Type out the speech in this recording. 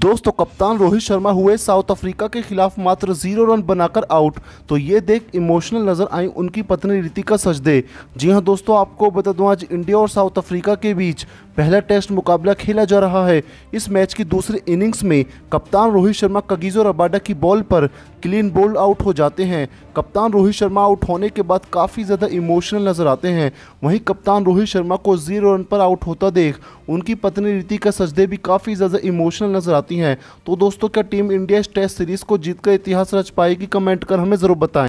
दोस्तों तो कप्तान रोहित शर्मा हुए साउथ अफ्रीका के खिलाफ मात्र जीरो रन बनाकर आउट तो ये देख इमोशनल नजर आई उनकी पत्नी रितिका सजदे जी हाँ दोस्तों आपको बता दूं आज इंडिया और साउथ अफ्रीका के बीच पहला टेस्ट मुकाबला खेला जा रहा है इस मैच की दूसरी इनिंग्स में कप्तान रोहित शर्मा कगीजो रबाडा की बॉल पर क्लीन बोल्ड आउट हो जाते हैं कप्तान रोहित शर्मा आउट होने के बाद काफ़ी ज़्यादा इमोशनल नज़र आते हैं वहीं कप्तान रोहित शर्मा को जीरो रन पर आउट होता देख उनकी पत्नी रितिका सजदे भी काफ़ी ज़्यादा इमोशनल नज़र आती हैं तो दोस्तों क्या टीम इंडिया इस टेस्ट सीरीज़ को जीतकर इतिहास रच पाएगी कमेंट कर हमें ज़रूर बताएं